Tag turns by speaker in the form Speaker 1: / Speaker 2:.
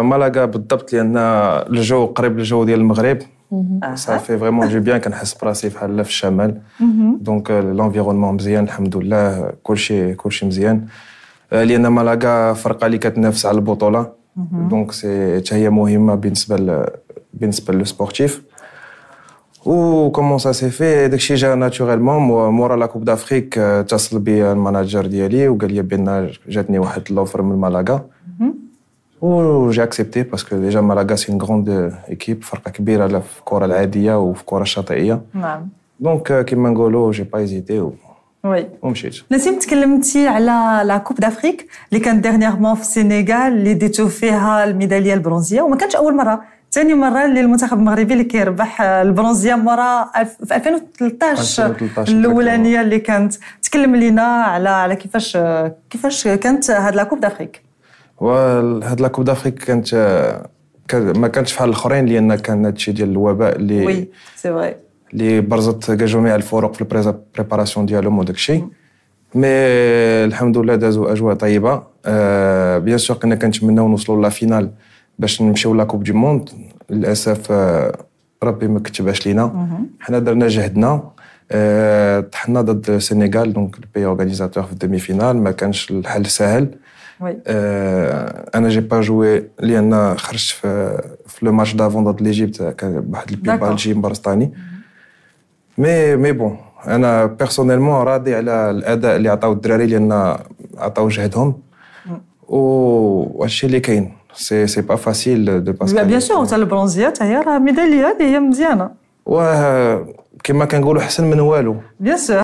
Speaker 1: مالاغا بالضبط لان الجو قريب للجو ديال المغرب
Speaker 2: صافي فريمون جو
Speaker 1: بيان كنحس براسي بحال لا في الشمال دونك لونفيرونمون مزيان الحمد لله كلشي كلشي مزيان لان مالاغا فرقه اللي كتنافس على البطوله دونك سي حتى هي مهمه بالنسبه ل... بالنسبه للسبورتيف و كومون سا سي في داكشي جا ناتوريلمون مورا لا كوب دافريك اتصل بي المناجر ديالي وقال لي بان جاتني واحد لوفر من مالاغا وجي اكسبتي باسكو ديجا مالاغا سي غروند ايكيب فرقه كبيره لا في الكره العاديه وفي الكره الشاطئيه نعم دونك كيما نقولوا جي با ايزيتي وي ومشيت
Speaker 2: نسيم تكلمتي على لا كوب دافريك اللي كانت ديرنييرمون في السنغال اللي ديتو فيها الميداليه البرونزيه وما كانتش اول مره ثاني مره اللي المنتخب المغربي اللي كيربح البرونزيه مورا في 2013 الاولانيه اللي كانت تكلم لينا على على كيفاش كيفاش كانت هاد لا كوب دافريك
Speaker 1: وهاد لا كوب دافريك كانت ما كانتش بحال الاخرين لان كان هادشي ديال الوباء اللي وي سي فري اللي برزت جميع الفرق في البريباراسيون ديالهم وداك الشيء مي الحمد لله دازوا اجواء طيبه آه، بيان سور كنا كنتمناو نوصلوا لا فينال باش نمشيو لا كوب دي موند للاسف آه، ربي ما كتبهاش لينا حنا درنا جهدنا طحنا آه، ضد السنغال دونك البي اورغانيزاتور في الدمي فينال ما كانش الحل سهل وي آه، انا جي با جوي لان خرجت في في لو ماتش دافون ضد ليجيبت بواحد البي بالجي مي مي بون انا بيرسونيلمون راضي على الاداء اللي عطاو الدراري لان عطاو جهدهم mm. وهادشي اللي كاين سي سي با فاسيل دو باسكو
Speaker 2: بيان سور تاع البرونزيه حتى هي راه ميداليه هي مزيانه
Speaker 1: واه كما كنقولوا حسن من والو
Speaker 2: بيان سور